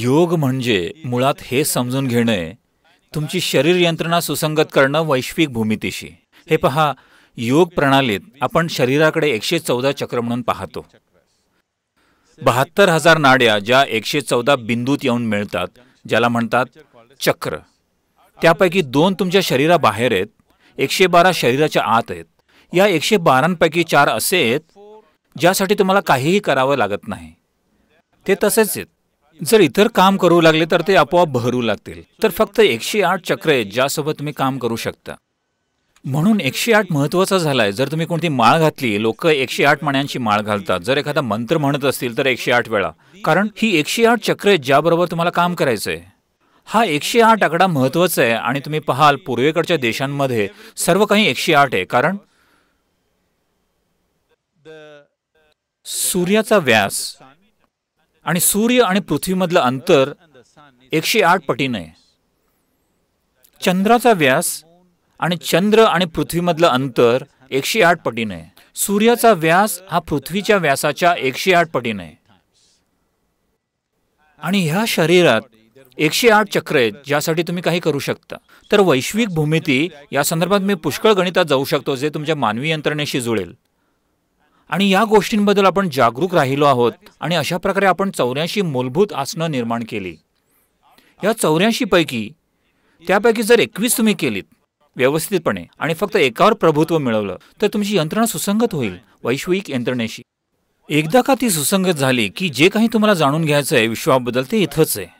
योग म्हणजे मुळात हे समजून घेणं तुमची शरीर यंत्रणा सुसंगत करणं वैश्विक भूमितीशी हे पहा योग प्रणालीत आपण शरीराकडे एकशे चौदा चक्र म्हणून पाहतो बहात्तर हजार नाड्या ज्या एकशे चौदा बिंदूत येऊन मिळतात ज्याला म्हणतात चक्र त्यापैकी दोन तुमच्या शरीराबाहेर आहेत एकशे बारा शरीराच्या आत आहेत या एकशे बारांपैकी चार असे आहेत ज्यासाठी तुम्हाला काहीही करावं लागत नाही ते तसेच आहेत जर इतर काम करू लागले तर ते आपोआप भरू लागतील तर फक्त एकशे आठ चक्र आहेत ज्यासोबत तुम्ही काम करू शकता म्हणून एकशे आठ महत्वाचा झालाय जर तुम्ही कोणती माळ घातली लोक एकशे आठ मण्यांची माळ घालतात जर एखादा मंत्र म्हणत असतील तर एकशे आठ वेळा कारण ही एकशे आठ चक्र आहेत ज्याबरोबर तुम्हाला काम करायचंय हा एकशे आठ आकडा महत्वाचा आहे आणि तुम्ही पहाल पूर्वेकडच्या देशांमध्ये सर्व काही एकशे आठ आहे कारण सूर्याचा व्यास आणि सूर्य आणि पृथ्वीमधलं अंतर एकशे आठ पटीनं आहे चंद्राचा व्यास आणि चंद्र आणि पृथ्वीमधलं अंतर एकशे आठ पटीनं आहे सूर्याचा व्यास हा पृथ्वीच्या व्यासाच्या एकशे आठ पटीनं आहे आणि ह्या शरीरात एकशे आठ चक्र आहेत ज्यासाठी तुम्ही काही करू शकता तर वैश्विक भूमिती या संदर्भात मी पुष्कळ गणितात जाऊ शकतो जे तुमच्या मानवी यंत्रणेशी जुळेल आणि या गोष्टींबद्दल आपण जागरूक राहिलो आहोत आणि अशा प्रकारे आपण चौऱ्याऐंशी मूलभूत आसनं निर्माण केली या पैकी त्यापैकी जर एकवीस तुम्ही केलीत व्यवस्थितपणे आणि फक्त एकावर प्रभुत्व मिळवलं तर तुमची यंत्रणा सुसंगत होईल वैश्विक यंत्रणेशी एकदा का ती सुसंगत झाली की जे काही तुम्हाला जाणून घ्यायचं आहे विश्वाबद्दल ते इथंच आहे